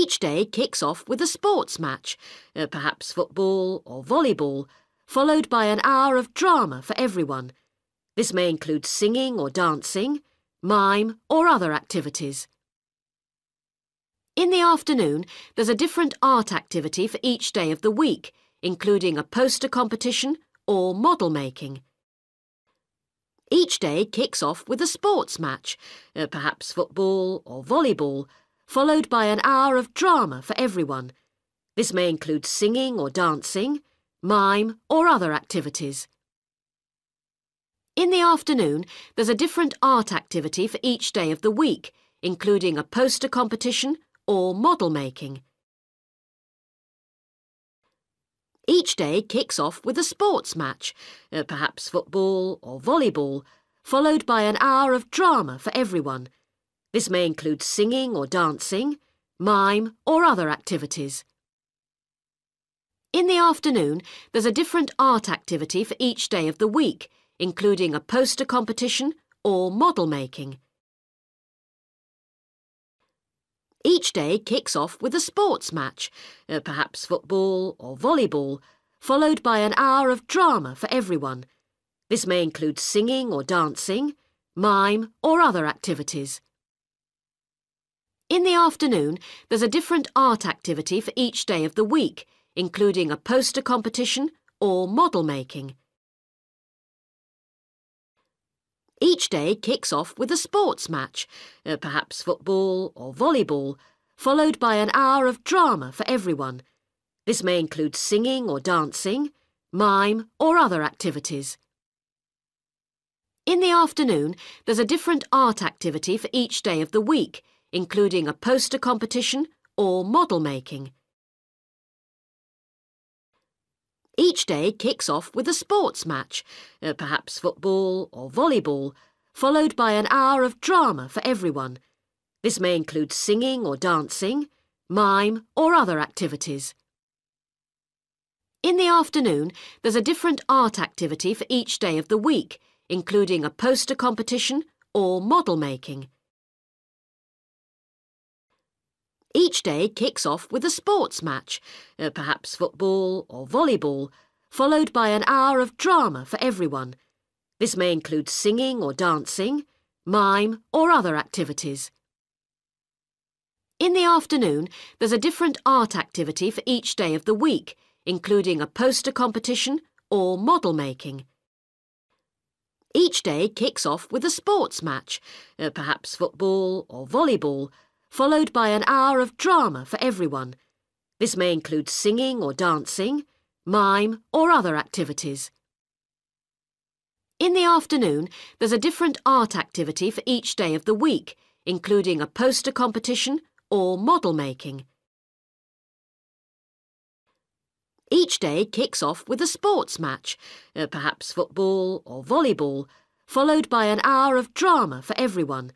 Each day kicks off with a sports match, uh, perhaps football or volleyball, followed by an hour of drama for everyone. This may include singing or dancing, mime or other activities. In the afternoon, there's a different art activity for each day of the week, including a poster competition or model making. Each day kicks off with a sports match, uh, perhaps football or volleyball, followed by an hour of drama for everyone. This may include singing or dancing, mime or other activities. In the afternoon, there's a different art activity for each day of the week, including a poster competition or model making. Each day kicks off with a sports match, uh, perhaps football or volleyball, followed by an hour of drama for everyone. This may include singing or dancing, mime or other activities. In the afternoon, there's a different art activity for each day of the week, including a poster competition or model making. Each day kicks off with a sports match, uh, perhaps football or volleyball, followed by an hour of drama for everyone. This may include singing or dancing, mime or other activities. In the afternoon, there's a different art activity for each day of the week, including a poster competition or model making. Each day kicks off with a sports match, uh, perhaps football or volleyball, followed by an hour of drama for everyone. This may include singing or dancing, mime or other activities. In the afternoon, there's a different art activity for each day of the week, including a poster competition or model making. Each day kicks off with a sports match, uh, perhaps football or volleyball, followed by an hour of drama for everyone. This may include singing or dancing, mime or other activities. In the afternoon, there's a different art activity for each day of the week, including a poster competition or model making. Each day kicks off with a sports match, uh, perhaps football or volleyball, followed by an hour of drama for everyone. This may include singing or dancing, mime or other activities. In the afternoon, there's a different art activity for each day of the week, including a poster competition or model making. Each day kicks off with a sports match, uh, perhaps football or volleyball, followed by an hour of drama for everyone. This may include singing or dancing, mime or other activities. In the afternoon, there's a different art activity for each day of the week, including a poster competition or model making. Each day kicks off with a sports match, uh, perhaps football or volleyball, followed by an hour of drama for everyone.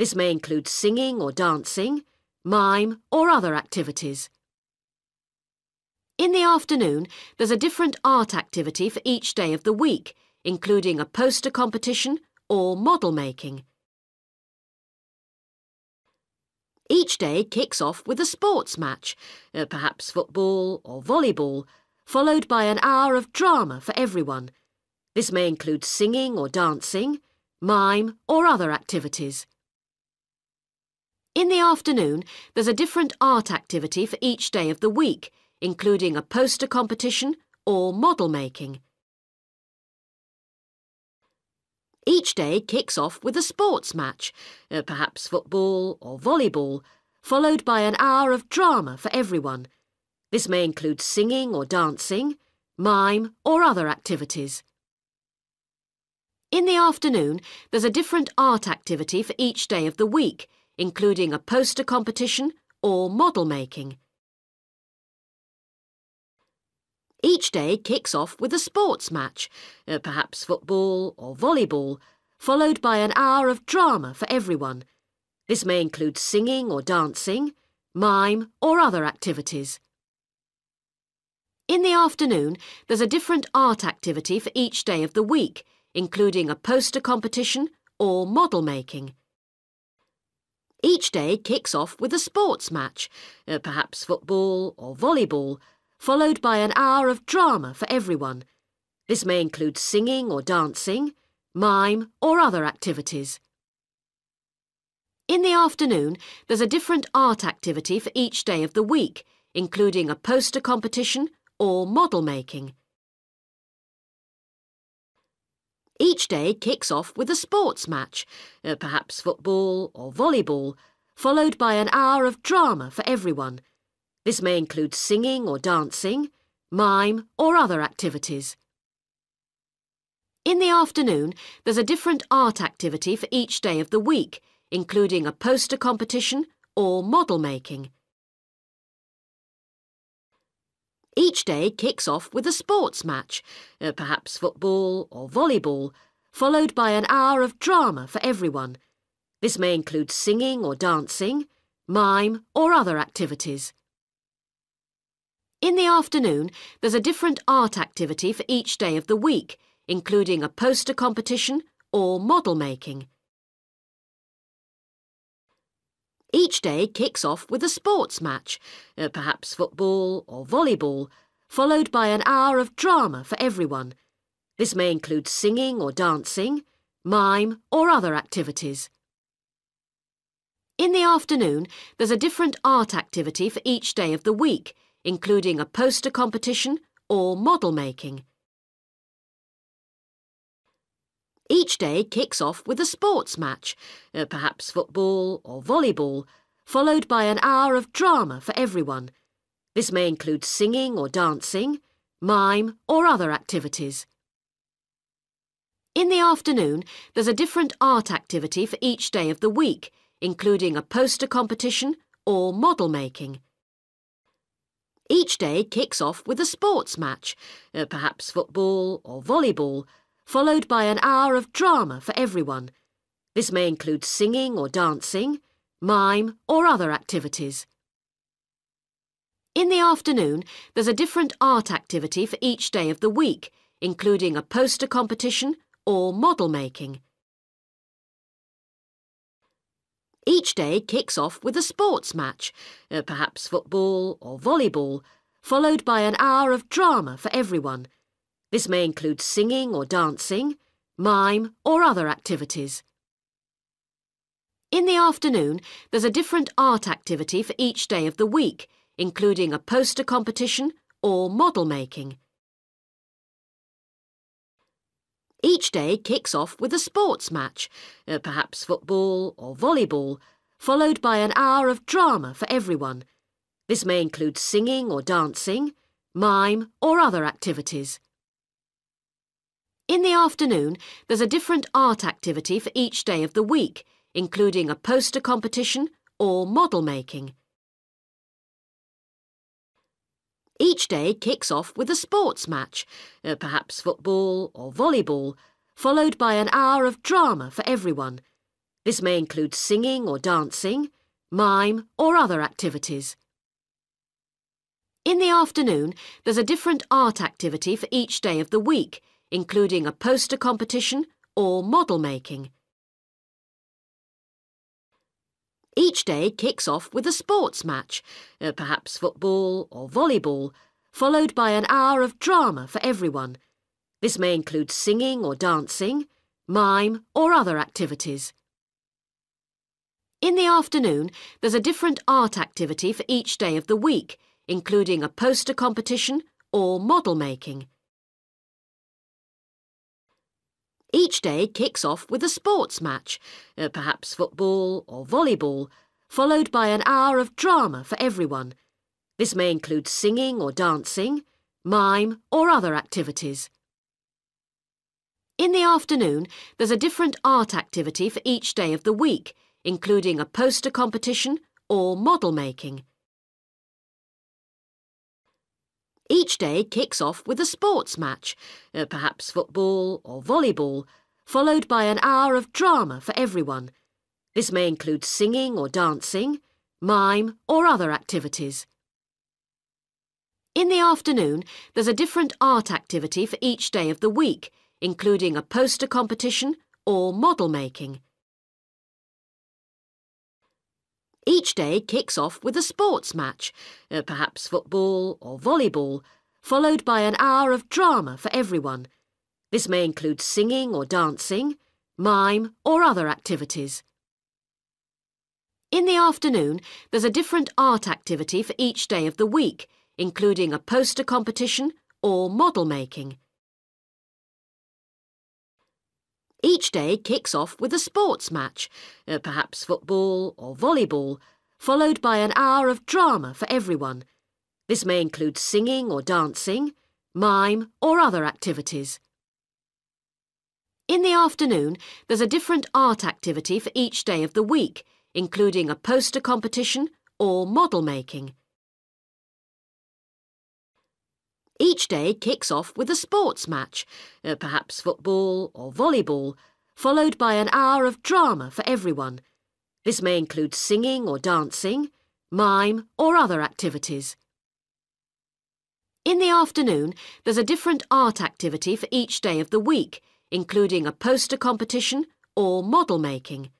This may include singing or dancing, mime or other activities. In the afternoon, there's a different art activity for each day of the week, including a poster competition or model making. Each day kicks off with a sports match, uh, perhaps football or volleyball, followed by an hour of drama for everyone. This may include singing or dancing, mime or other activities. In the afternoon, there's a different art activity for each day of the week, including a poster competition or model making. Each day kicks off with a sports match, uh, perhaps football or volleyball, followed by an hour of drama for everyone. This may include singing or dancing, mime or other activities. In the afternoon, there's a different art activity for each day of the week, including a poster competition or model making. Each day kicks off with a sports match, uh, perhaps football or volleyball, followed by an hour of drama for everyone. This may include singing or dancing, mime or other activities. In the afternoon, there's a different art activity for each day of the week, including a poster competition or model making. Each day kicks off with a sports match, uh, perhaps football or volleyball, followed by an hour of drama for everyone. This may include singing or dancing, mime or other activities. In the afternoon, there's a different art activity for each day of the week, including a poster competition or model making. Each day kicks off with a sports match, uh, perhaps football or volleyball, followed by an hour of drama for everyone. This may include singing or dancing, mime or other activities. In the afternoon, there's a different art activity for each day of the week, including a poster competition or model making. Each day kicks off with a sports match, uh, perhaps football or volleyball, followed by an hour of drama for everyone. This may include singing or dancing, mime or other activities. In the afternoon, there's a different art activity for each day of the week, including a poster competition or model making. Each day kicks off with a sports match, uh, perhaps football or volleyball, followed by an hour of drama for everyone. This may include singing or dancing, mime or other activities. In the afternoon, there's a different art activity for each day of the week, including a poster competition or model making. Each day kicks off with a sports match, uh, perhaps football or volleyball, followed by an hour of drama for everyone. This may include singing or dancing, mime or other activities. In the afternoon, there's a different art activity for each day of the week, including a poster competition or model making. Each day kicks off with a sports match, uh, perhaps football or volleyball, followed by an hour of drama for everyone. This may include singing or dancing, mime or other activities. In the afternoon, there's a different art activity for each day of the week, including a poster competition or model making. Each day kicks off with a sports match, uh, perhaps football or volleyball, followed by an hour of drama for everyone. This may include singing or dancing, mime or other activities. In the afternoon, there's a different art activity for each day of the week, including a poster competition or model making. Each day kicks off with a sports match, uh, perhaps football or volleyball, followed by an hour of drama for everyone. This may include singing or dancing, mime or other activities. In the afternoon, there's a different art activity for each day of the week, including a poster competition or model making. Each day kicks off with a sports match, uh, perhaps football or volleyball, followed by an hour of drama for everyone. This may include singing or dancing, mime or other activities. In the afternoon, there's a different art activity for each day of the week, including a poster competition or model making. Each day kicks off with a sports match, uh, perhaps football or volleyball, followed by an hour of drama for everyone. This may include singing or dancing, mime or other activities. In the afternoon, there's a different art activity for each day of the week, including a poster competition or model making. Each day kicks off with a sports match, uh, perhaps football or volleyball, followed by an hour of drama for everyone. This may include singing or dancing, mime or other activities. In the afternoon, there's a different art activity for each day of the week, including a poster competition or model making. Each day kicks off with a sports match, uh, perhaps football or volleyball, followed by an hour of drama for everyone. This may include singing or dancing, mime or other activities. In the afternoon, there's a different art activity for each day of the week, including a poster competition or model making. Each day kicks off with a sports match, uh, perhaps football or volleyball, followed by an hour of drama for everyone. This may include singing or dancing, mime or other activities. In the afternoon, there's a different art activity for each day of the week, including a poster competition or model making. Each day kicks off with a sports match, uh, perhaps football or volleyball, followed by an hour of drama for everyone. This may include singing or dancing, mime or other activities. In the afternoon, there's a different art activity for each day of the week, including a poster competition or model making. Each day kicks off with a sports match, uh, perhaps football or volleyball, followed by an hour of drama for everyone. This may include singing or dancing, mime or other activities. In the afternoon, there's a different art activity for each day of the week, including a poster competition or model making.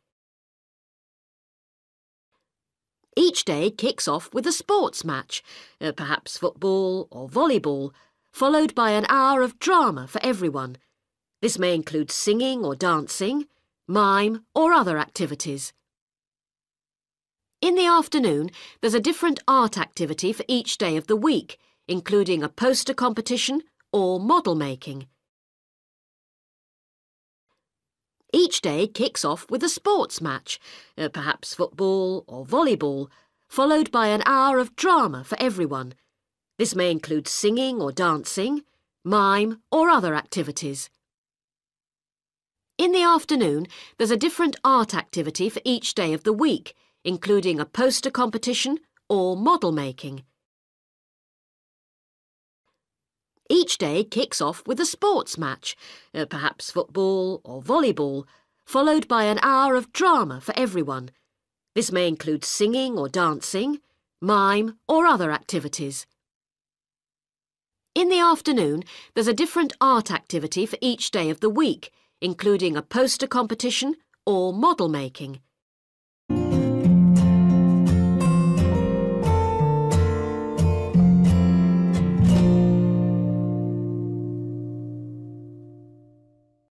Each day kicks off with a sports match, uh, perhaps football or volleyball, followed by an hour of drama for everyone. This may include singing or dancing, mime or other activities. In the afternoon, there's a different art activity for each day of the week, including a poster competition or model making. Each day kicks off with a sports match, uh, perhaps football or volleyball, followed by an hour of drama for everyone. This may include singing or dancing, mime or other activities. In the afternoon, there's a different art activity for each day of the week, including a poster competition or model making. Each day kicks off with a sports match, uh, perhaps football or volleyball, followed by an hour of drama for everyone. This may include singing or dancing, mime or other activities. In the afternoon, there's a different art activity for each day of the week, including a poster competition or model making.